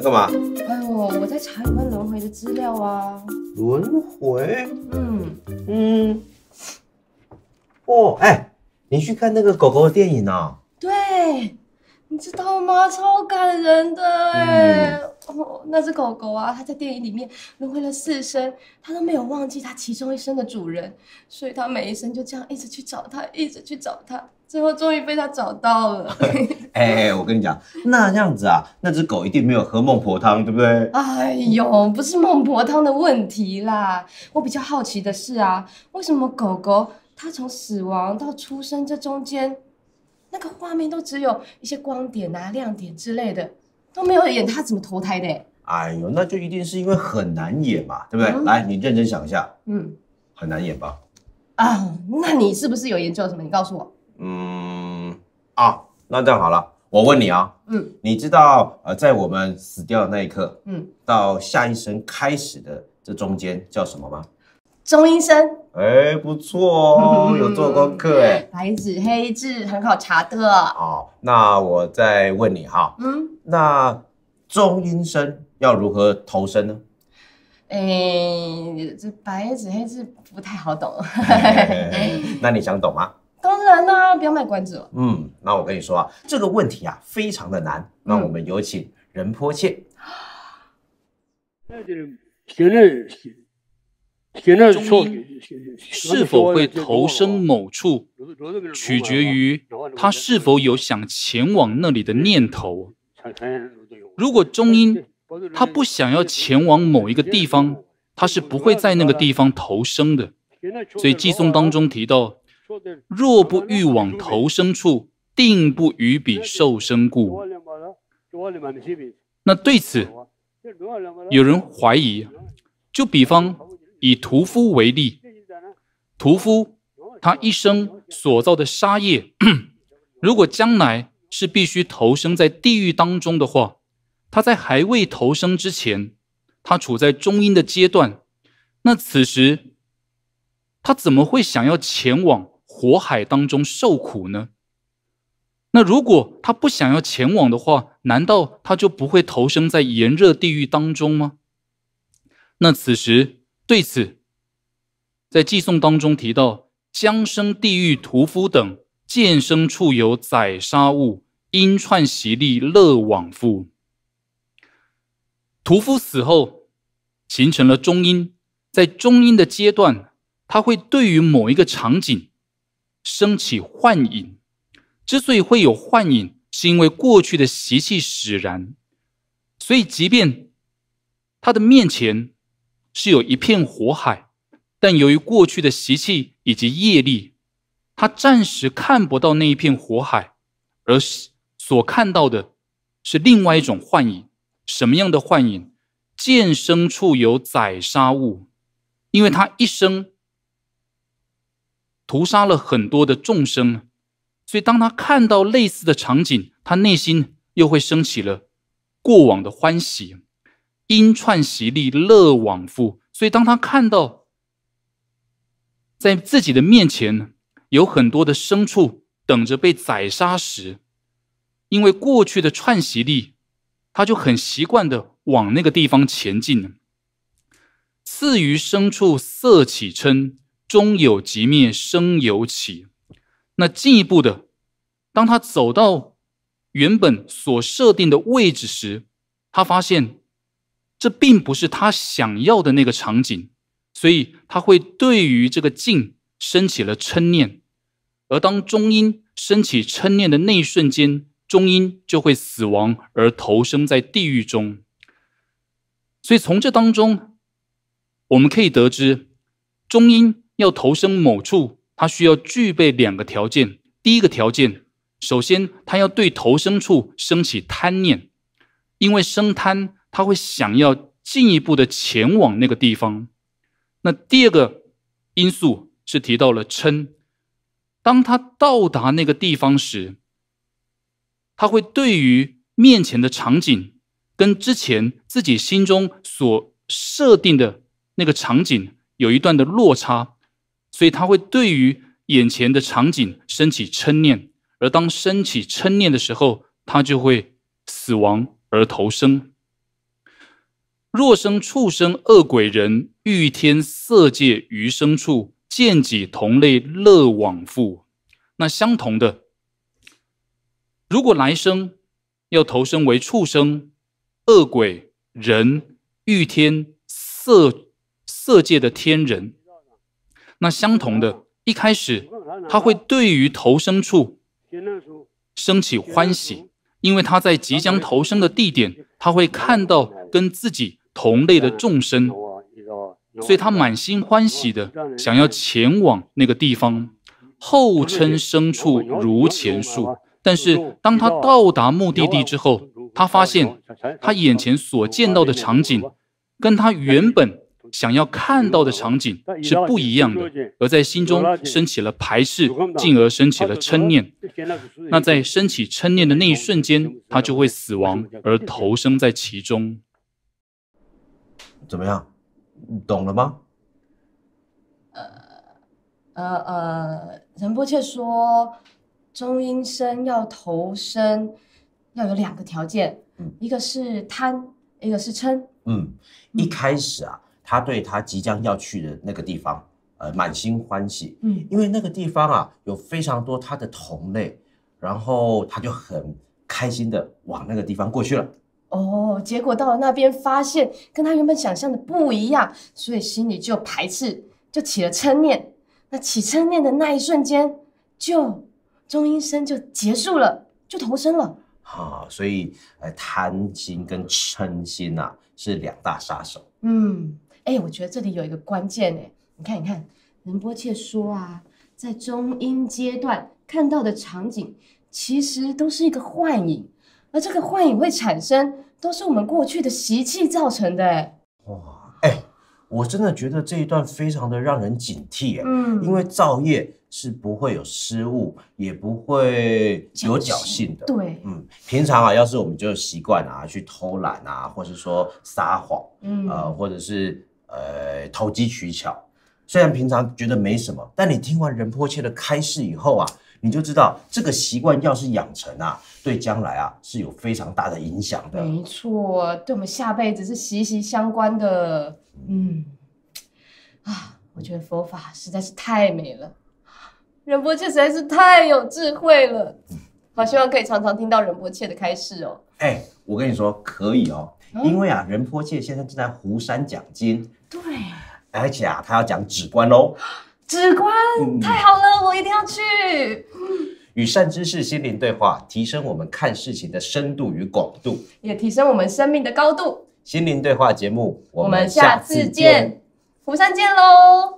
在干嘛？哎呦，我在查有关轮回的资料啊。轮回？嗯嗯。哦，哎，你去看那个狗狗的电影呢？对。你知道吗？超感人的哎！哦，那只狗狗啊，它在电影里面轮回了四生，它都没有忘记它其中一生的主人，所以它每一生就这样一直去找它，一直去找它，最后终于被它找到了。哎，我跟你讲，那样子啊，那只狗一定没有喝孟婆汤，对不对？哎呦，不是孟婆汤的问题啦。我比较好奇的是啊，为什么狗狗它从死亡到出生这中间？那个画面都只有一些光点啊、亮点之类的，都没有演他怎么投胎的。哎呦，那就一定是因为很难演嘛，对不对？来，你认真想一下，嗯，很难演吧？啊，那你是不是有研究什么？你告诉我。嗯，啊，那这样好了，我问你啊，嗯，你知道呃，在我们死掉的那一刻，嗯，到下一生开始的这中间叫什么吗？中医生，哎，不错，有做功课哎，白纸黑字很好查的。好，那我再问你哈，嗯，那中医生要如何投身呢？哎，这白纸黑字不太好懂，那你想懂吗？当然啦，不要卖关子了。嗯，那我跟你说，啊，这个问题啊，非常的难。那我们有请任坡切。行，行。中阴是否会投生某处，取决于他是否有想前往那里的念头。如果中阴他不想要前往某一个地方，他是不会在那个地方投生的。所以《寄诵》当中提到：“若不欲往投生处，定不与彼受生故。”那对此，有人怀疑，就比方。以屠夫为例，屠夫他一生所造的杀业，如果将来是必须投生在地狱当中的话，他在还未投生之前，他处在中阴的阶段，那此时他怎么会想要前往火海当中受苦呢？那如果他不想要前往的话，难道他就不会投生在炎热地狱当中吗？那此时。对此，在寄送当中提到“将生地狱屠夫等见生处有宰杀物，因串习力乐往复”。屠夫死后，形成了中阴。在中阴的阶段，他会对于某一个场景升起幻影。之所以会有幻影，是因为过去的习气使然。所以，即便他的面前，是有一片火海，但由于过去的习气以及业力，他暂时看不到那一片火海，而所看到的是另外一种幻影。什么样的幻影？见生处有宰杀物，因为他一生屠杀了很多的众生，所以当他看到类似的场景，他内心又会升起了过往的欢喜。因串习力乐往复，所以当他看到在自己的面前有很多的牲畜等着被宰杀时，因为过去的串习力，他就很习惯的往那个地方前进。次于牲畜色起嗔，终有即灭生有起。那进一步的，当他走到原本所设定的位置时，他发现。这并不是他想要的那个场景，所以他会对于这个境升起了嗔念，而当中音升起嗔念的那一瞬间，中音就会死亡而投生在地狱中。所以从这当中，我们可以得知，中音要投生某处，他需要具备两个条件。第一个条件，首先他要对投生处生起贪念，因为生贪。他会想要进一步的前往那个地方。那第二个因素是提到了嗔。当他到达那个地方时，他会对于面前的场景跟之前自己心中所设定的那个场景有一段的落差，所以他会对于眼前的场景升起嗔念。而当升起嗔念的时候，他就会死亡而投生。若生畜生、恶鬼、人欲天色界余生处，见己同类乐往复，那相同的，如果来生要投生为畜生、恶鬼、人欲天色色界的天人，那相同的，一开始他会对于投生处生起欢喜，因为他在即将投生的地点，他会看到跟自己。同类的众生，所以他满心欢喜的想要前往那个地方，后称牲处如前述。但是当他到达目的地之后，他发现他眼前所见到的场景，跟他原本想要看到的场景是不一样的，而在心中升起了排斥，进而升起了嗔念。那在升起嗔念的那一瞬间，他就会死亡而投生在其中。怎么样，懂了吗？呃，呃呃，仁波切说，中阴身要投身，要有两个条件，一个是贪，一个是嗔。嗯，一开始啊，他对他即将要去的那个地方，呃，满心欢喜。嗯，因为那个地方啊，有非常多他的同类，然后他就很开心的往那个地方过去了。哦，结果到了那边发现跟他原本想象的不一样，所以心里就排斥，就起了嗔念。那起嗔念的那一瞬间，就中阴身就结束了，就投生了。哈，所以呃，贪心跟嗔心呐是两大杀手。嗯，哎，我觉得这里有一个关键哎，你看，你看，仁波切说啊，在中阴阶段看到的场景其实都是一个幻影。而这个幻影会产生，都是我们过去的习气造成的。哇，哎，我真的觉得这一段非常的让人警惕。嗯，因为造业是不会有失误，也不会有侥幸的。对，嗯，平常啊，要是我们就习惯啊去偷懒啊，或者说撒谎，嗯，呃，或者是呃投机取巧，虽然平常觉得没什么，但你听完人破切的开示以后啊。你就知道这个习惯要是养成啊，对将来啊是有非常大的影响的。没错，对我们下辈子是息息相关的。嗯，啊，我觉得佛法实在是太美了，仁波切实在是太有智慧了。好，希望可以常常听到仁波切的开示哦。哎，我跟你说可以哦，因为啊，仁波切现在正在湖山讲经。对。而且啊，他要讲止观哦。止观，太好了，我一定要去。与善知识心灵对话，提升我们看事情的深度与广度，也提升我们生命的高度。心灵对话节目，我们下次见，福山见喽！